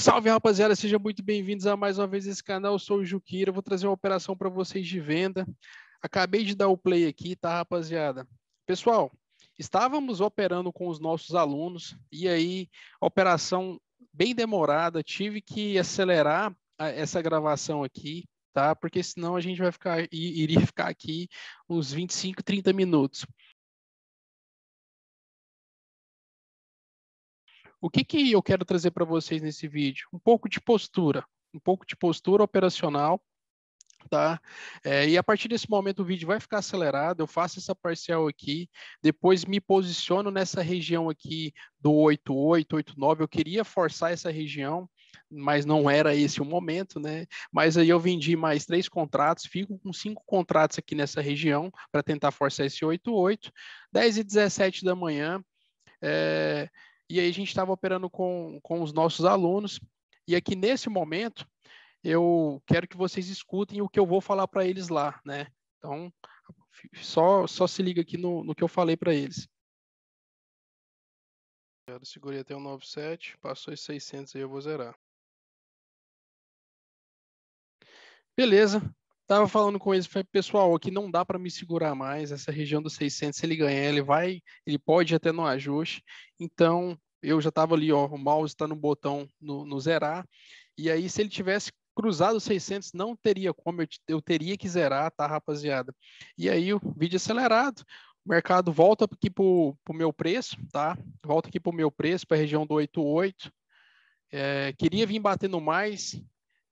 Salve rapaziada, sejam muito bem-vindos a mais uma vez esse canal. Eu sou o Juquira, vou trazer uma operação para vocês de venda. Acabei de dar o play aqui, tá, rapaziada? Pessoal, estávamos operando com os nossos alunos e aí operação bem demorada, tive que acelerar a, essa gravação aqui, tá? Porque senão a gente vai ficar iria ficar aqui uns 25, 30 minutos. O que, que eu quero trazer para vocês nesse vídeo? Um pouco de postura, um pouco de postura operacional, tá? É, e a partir desse momento o vídeo vai ficar acelerado, eu faço essa parcial aqui, depois me posiciono nessa região aqui do 88, 89, eu queria forçar essa região, mas não era esse o momento, né? Mas aí eu vendi mais três contratos, fico com cinco contratos aqui nessa região para tentar forçar esse 88, 10 e 17 da manhã, é, e aí a gente estava operando com, com os nossos alunos. E aqui nesse momento, eu quero que vocês escutem o que eu vou falar para eles lá, né? Então, só, só se liga aqui no, no que eu falei para eles. Eu segurei até o 97, passou os 600 aí, eu vou zerar. Beleza, Tava falando com eles, pessoal, aqui não dá para me segurar mais. Essa região dos 600, se ele ganhar, ele vai, ele pode ir até no ajuste. Então, eu já estava ali, ó, o mouse está no botão no, no, zerar. E aí, se ele tivesse cruzado os 600, não teria como, eu, eu teria que zerar, tá, rapaziada? E aí, o vídeo é acelerado, o mercado volta aqui para o meu preço, tá? Volta aqui para o meu preço, para a região do 88. É, queria vir batendo mais,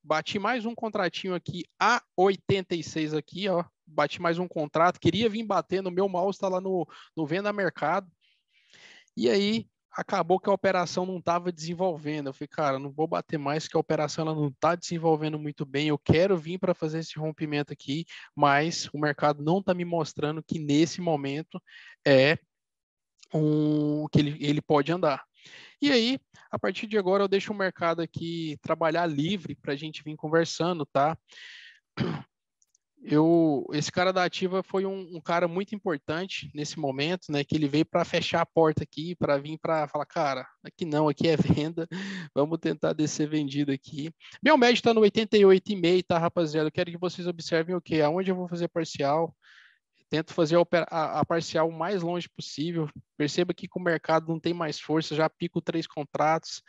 Bati mais um contratinho aqui a 86 aqui, ó. Bati mais um contrato, queria vir bater no meu mouse, está lá no, no Venda Mercado. E aí acabou que a operação não estava desenvolvendo. Eu falei, cara, não vou bater mais que a operação ela não está desenvolvendo muito bem. Eu quero vir para fazer esse rompimento aqui, mas o mercado não está me mostrando que nesse momento é um que ele, ele pode andar. E aí, a partir de agora, eu deixo o mercado aqui trabalhar livre para a gente vir conversando, tá? Eu, esse cara da Ativa foi um, um cara muito importante nesse momento, né? Que ele veio para fechar a porta aqui, para vir para falar, cara, aqui não, aqui é venda, vamos tentar descer vendido aqui. Meu médio está no 88,5, tá, rapaziada? Eu quero que vocês observem o que, aonde eu vou fazer parcial, tento fazer a, a, parcial o mais longe possível. Perceba que com o mercado não tem mais força, já pico três contratos,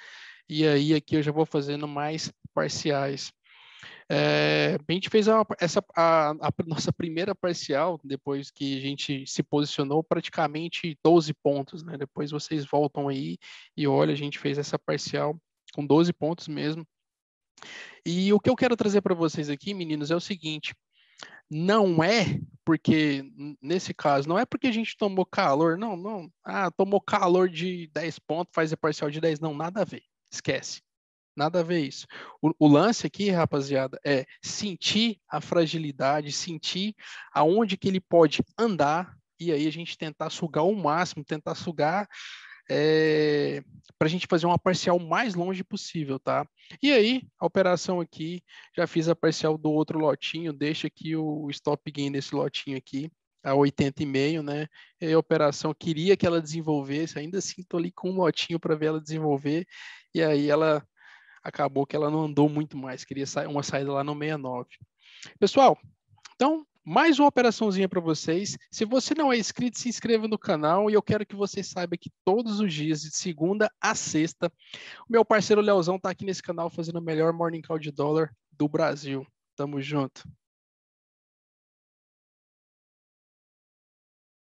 e aí aqui eu já vou fazendo mais parciais. É, a gente fez a, essa, a, a, nossa primeira parcial, depois que a gente se posicionou, praticamente 12 pontos. Né? Depois vocês voltam aí e olha, a gente fez essa parcial com 12 pontos mesmo. E o que eu quero trazer para vocês aqui, meninos, é o seguinte: não é porque, nesse caso, não é porque a gente tomou calor, não, não. Ah, tomou calor de 10 pontos, faz a parcial de 10. Não, nada a ver. Esquece. Nada a ver isso. O, o, lance aqui, rapaziada, é sentir a fragilidade, sentir aonde que ele pode andar e aí a gente tentar sugar o máximo, tentar sugar é, para a gente fazer uma parcial mais longe possível, tá? E aí, a operação aqui, já fiz a parcial do outro lotinho, deixa aqui o stop gain nesse lotinho aqui, a 80,5, né? E a operação queria que ela desenvolvesse, ainda assim estou ali com um lotinho para ver ela desenvolver, e aí ela acabou que ela não andou muito mais, queria uma saída lá no 69. Pessoal, então mais uma operaçãozinha para vocês. Se você não é inscrito, se inscreva no canal e eu quero que você saiba que todos os dias, de segunda a sexta, o meu parceiro Leozão está aqui nesse canal fazendo o melhor Morning Call de dólar do Brasil. Tamo junto.